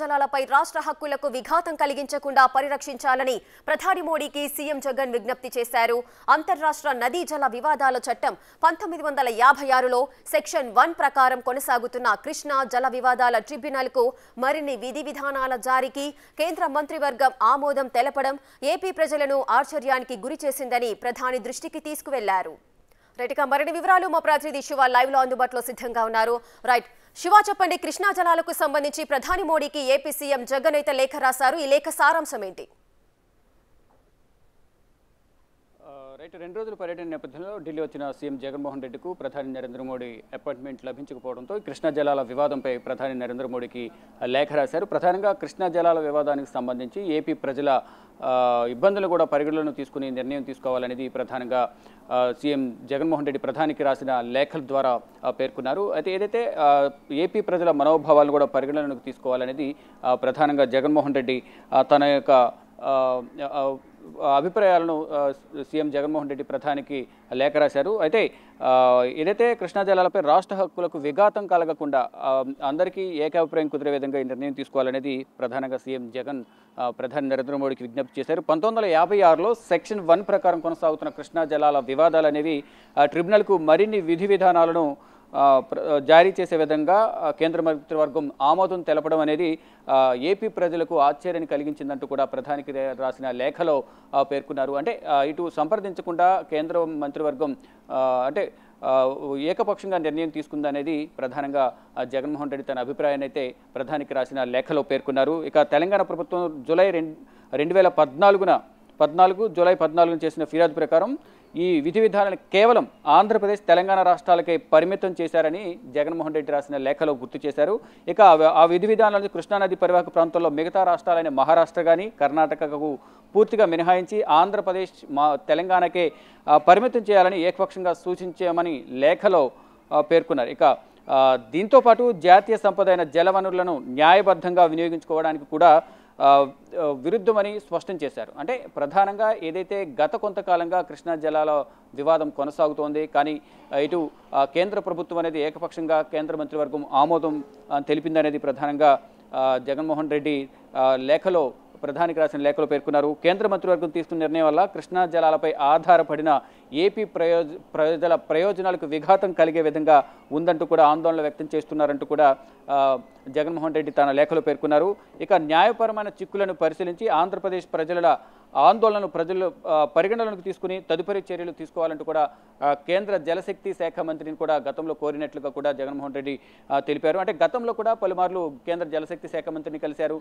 జలాలపై రాష్ట్ర హక్కులకు విఘాతం కలిగించకుండా పరిరక్షించాలని ప్రధాని మోడీకి సీఎం జగన్ విజ్ఞప్తి చేశారు అంతర్రాష్ట్ర నదీ జల వివాదాల చట్టం పంతొమ్మిది వందల యాభై ఆరులో సెక్షన్ వన్ ప్రకారం కొనసాగుతున్న కృష్ణా జల వివాదాల ట్రిబ్యునల్ కు మరిన్ని విధి విధానాల జారీకి కేంద్ర మంత్రివర్గం ఆమోదం తెలపడం ఏపీ ప్రజలను ఆశ్చర్యానికి గురిచేసిందని ప్రధాని దృష్టికి తీసుకువెళ్లారు రైట్ ఇక మరిన్ని వివరాలు మా ప్రతినిధి శివ లైవ్ లో అందుబాటులో సిద్ధంగా ఉన్నారు రైట్ శివ చెప్పండి కృష్ణా జలాలకు సంబంధించి ప్రధాని మోడీకి ఏపీ సీఎం జగన్ లేఖ రాశారు ఈ లేఖ సారాంశం ఏంటి రైట్ రెండు రోజుల పర్యటన నేపథ్యంలో ఢిల్లీ వచ్చిన సీఎం జగన్మోహన్ రెడ్డికు ప్రధాని నరేంద్ర మోడీ అపాయింట్మెంట్ లభించకపోవడంతో కృష్ణా జలాల వివాదంపై ప్రధాని నరేంద్ర మోడీకి లేఖ రాశారు ప్రధానంగా కృష్ణా జలాల వివాదానికి సంబంధించి ఏపీ ప్రజల ఇబ్బందులు కూడా పరిగణలోకి తీసుకుని నిర్ణయం తీసుకోవాలనేది ప్రధానంగా సీఎం జగన్మోహన్ రెడ్డి ప్రధానికి రాసిన లేఖల ద్వారా పేర్కొన్నారు అయితే ఏదైతే ఏపీ ప్రజల మనోభావాలను కూడా పరిగణలోకి తీసుకోవాలనేది ప్రధానంగా జగన్మోహన్ రెడ్డి తన యొక్క అభిప్రాయాలను సీఎం జగన్మోహన్ రెడ్డి ప్రధానికి లేఖ రాశారు అయితే ఏదైతే కృష్ణా జలాలపై రాష్ట్ర హక్కులకు విఘాతం కలగకుండా అందరికీ ఏకాభిప్రాయం కుదిరే విధంగా ఈ నిర్ణయం తీసుకోవాలనేది ప్రధానంగా సీఎం జగన్ ప్రధాని నరేంద్ర మోడీకి విజ్ఞప్తి చేశారు పంతొమ్మిది వందల యాభై ఆరులో సెక్షన్ వన్ ప్రకారం కొనసాగుతున్న కృష్ణా జలాల వివాదాలు అనేవి ట్రిబ్యునల్కు మరిన్ని విధి విధానాలను జారీ చేసే విధంగా కేంద్ర మంత్రివర్గం ఆమోదం తెలపడం అనేది ఏపీ ప్రజలకు ఆశ్చర్యాన్ని కలిగించిందంటూ కూడా ప్రధానికి రాసిన లేఖలో పేర్కొన్నారు అంటే ఇటు సంప్రదించకుండా కేంద్ర మంత్రివర్గం అంటే ఏకపక్షంగా నిర్ణయం తీసుకుందనేది ప్రధానంగా జగన్మోహన్ రెడ్డి తన అభిప్రాయాన్ని అయితే ప్రధానికి రాసిన లేఖలో పేర్కొన్నారు ఇక తెలంగాణ ప్రభుత్వం జూలై రెండు రెండు వేల పద్నాలుగున పద్నాలుగు జూలై పద్నాలుగును చేసిన ఫిర్యాదు ప్రకారం ఈ విధి విధానాలను కేవలం ఆంధ్రప్రదేశ్ తెలంగాణ రాష్ట్రాలకే పరిమితం చేశారని జగన్మోహన్ రెడ్డి రాసిన లేఖలో గుర్తు చేశారు ఇక ఆ విధి విధానాలను కృష్ణానది పరివాహక ప్రాంతంలో మిగతా రాష్ట్రాలైన మహారాష్ట్ర కానీ కర్ణాటకకు పూర్తిగా మినహాయించి ఆంధ్రప్రదేశ్ మా తెలంగాణకే పరిమితం చేయాలని ఏకపక్షంగా సూచించామని లేఖలో పేర్కొన్నారు ఇక దీంతోపాటు జాతీయ సంపద అయిన జలవనరులను న్యాయబద్ధంగా వినియోగించుకోవడానికి కూడా విరుద్ధమని స్పష్టం చేశారు అంటే ప్రధానంగా ఏదైతే గత కొంతకాలంగా కృష్ణా జిల్లాలో వివాదం కొనసాగుతోంది కానీ ఇటు కేంద్ర ప్రభుత్వం అనేది ఏకపక్షంగా కేంద్ర మంత్రివర్గం ఆమోదం తెలిపిందనేది ప్రధానంగా జగన్మోహన్ రెడ్డి లేఖలో ప్రధానికి రాసిన లేఖలో పేర్కొన్నారు కేంద్ర మంత్రివర్గం తీసుకున్న నిర్ణయం వల్ల కృష్ణా జలాలపై ఆధారపడిన ఏపీ ప్రయోజ ప్రజల ప్రయోజనాలకు విఘాతం కలిగే విధంగా ఉందంటూ కూడా ఆందోళన వ్యక్తం చేస్తున్నారంటూ కూడా జగన్మోహన్ రెడ్డి తన లేఖలో పేర్కొన్నారు ఇక న్యాయపరమైన చిక్కులను పరిశీలించి ఆంధ్రప్రదేశ్ ప్రజల ఆందోళనను ప్రజలు పరిగణనలోకి తీసుకుని తదుపరి చర్యలు తీసుకోవాలంటూ కూడా కేంద్ర జలశక్తి శాఖ మంత్రిని కూడా గతంలో కోరినట్లుగా కూడా జగన్మోహన్ రెడ్డి తెలిపారు అంటే గతంలో కూడా పలుమార్లు కేంద్ర జలశక్తి శాఖ మంత్రిని కలిశారు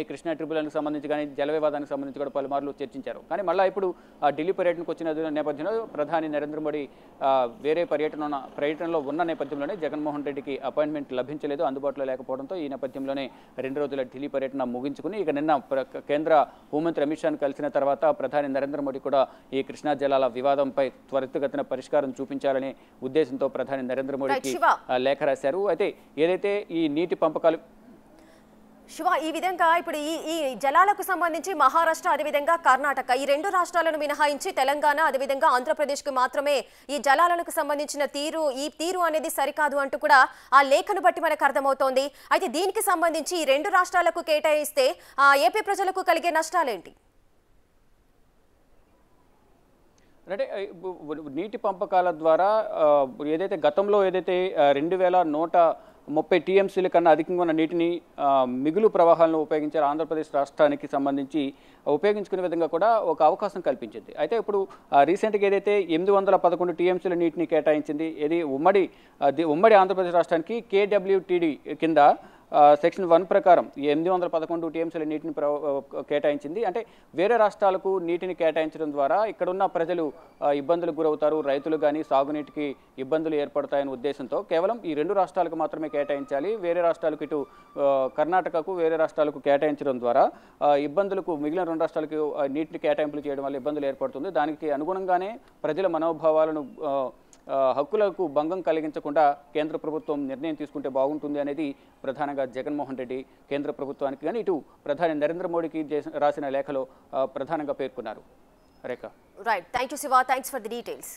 ఈ కృష్ణా ట్రిబ్యునల్కి సంబంధించి కానీ జల వివాదానికి సంబంధించి కూడా పలుమార్లు చర్చించారు కానీ మళ్ళీ ఇప్పుడు ఢిల్లీ పర్యటనకు వచ్చిన నేపథ్యంలో ప్రధాని నరేంద్ర మోడీ వేరే పర్యటన పర్యటనలో ఉన్న నేపథ్యంలోనే జగన్మోహన్ రెడ్డికి అపాయింట్మెంట్ లభించలేదు అందుబాటులో లేకపోవడంతో ఈ నేపథ్యంలోనే రెండు రోజుల ఢిల్లీ పర్యటన ముగించుకుని ఇక నిన్న కేంద్ర హోంమంత్రి అమిత్ షాను కలిసిన తర్వాత ప్రధాని నరేంద్ర మోడీ కూడా ఈ కృష్ణా జలాల వివాదంపై త్వరితగతిన పరిష్కారం చూపించాలనే ఉద్దేశంతో ప్రధాని నరేంద్ర మోడీకి లేఖ రాశారు అయితే ఏదైతే ఈ నీటి పంపకాలు శివ ఈ విధంగా ఇప్పుడు ఈ ఈ జలాలకు సంబంధించి మహారాష్ట్ర అదేవిధంగా కర్ణాటక ఈ రెండు రాష్ట్రాలను మినహాయించి తెలంగాణ అదేవిధంగా ఆంధ్రప్రదేశ్కు మాత్రమే ఈ జలాలకు సంబంధించిన తీరు ఈ తీరు అనేది సరికాదు అంటూ కూడా ఆ లేఖను బట్టి మనకు అర్థమవుతోంది అయితే దీనికి సంబంధించి ఈ రెండు రాష్ట్రాలకు కేటాయిస్తే ఏపీ ప్రజలకు కలిగే నష్టాలేంటి అంటే నీటి పంపకాల ద్వారా ఏదైతే గతంలో ఏదైతే రెండు వేల నూట ముప్పై టీఎంసీల కన్నా అధికంగా ఉన్న నీటిని మిగులు ప్రవాహాలను ఉపయోగించారు ఆంధ్రప్రదేశ్ రాష్ట్రానికి సంబంధించి ఉపయోగించుకునే విధంగా కూడా ఒక అవకాశం కల్పించింది అయితే ఇప్పుడు రీసెంట్గా ఏదైతే ఎనిమిది వందల పదకొండు టీఎంసీల నీటిని కేటాయించింది ఇది ఉమ్మడి ఉమ్మడి ఆంధ్రప్రదేశ్ రాష్ట్రానికి కేడబ్ల్యూటీడీ కింద సెక్షన్ వన్ ప్రకారం ఎనిమిది వందల పదకొండు టీఎంసీల నీటిని కేటాయించింది అంటే వేరే రాష్ట్రాలకు నీటిని కేటాయించడం ద్వారా ఇక్కడున్న ప్రజలు ఇబ్బందులకు గురవుతారు రైతులు కానీ సాగునీటికి ఇబ్బందులు ఏర్పడతాయనే ఉద్దేశంతో కేవలం ఈ రెండు రాష్ట్రాలకు మాత్రమే కేటాయించాలి వేరే రాష్ట్రాలకు ఇటు కర్ణాటకకు వేరే రాష్ట్రాలకు కేటాయించడం ద్వారా ఇబ్బందులకు మిగిలిన రెండు రాష్ట్రాలకు నీటిని కేటాయింపులు చేయడం వల్ల ఇబ్బందులు ఏర్పడుతుంది దానికి అనుగుణంగానే ప్రజల మనోభావాలను హక్కులకు భంగం కలిగించకుండా కేంద్ర ప్రభుత్వం నిర్ణయం తీసుకుంటే బాగుంటుంది అనేది ప్రధానంగా జగన్మోహన్ రెడ్డి కేంద్ర ప్రభుత్వానికి కానీ ఇటు ప్రధాని నరేంద్ర మోడీకి రాసిన లేఖలో ప్రధానంగా పేర్కొన్నారు Rekha right thank you Shiva thanks for the details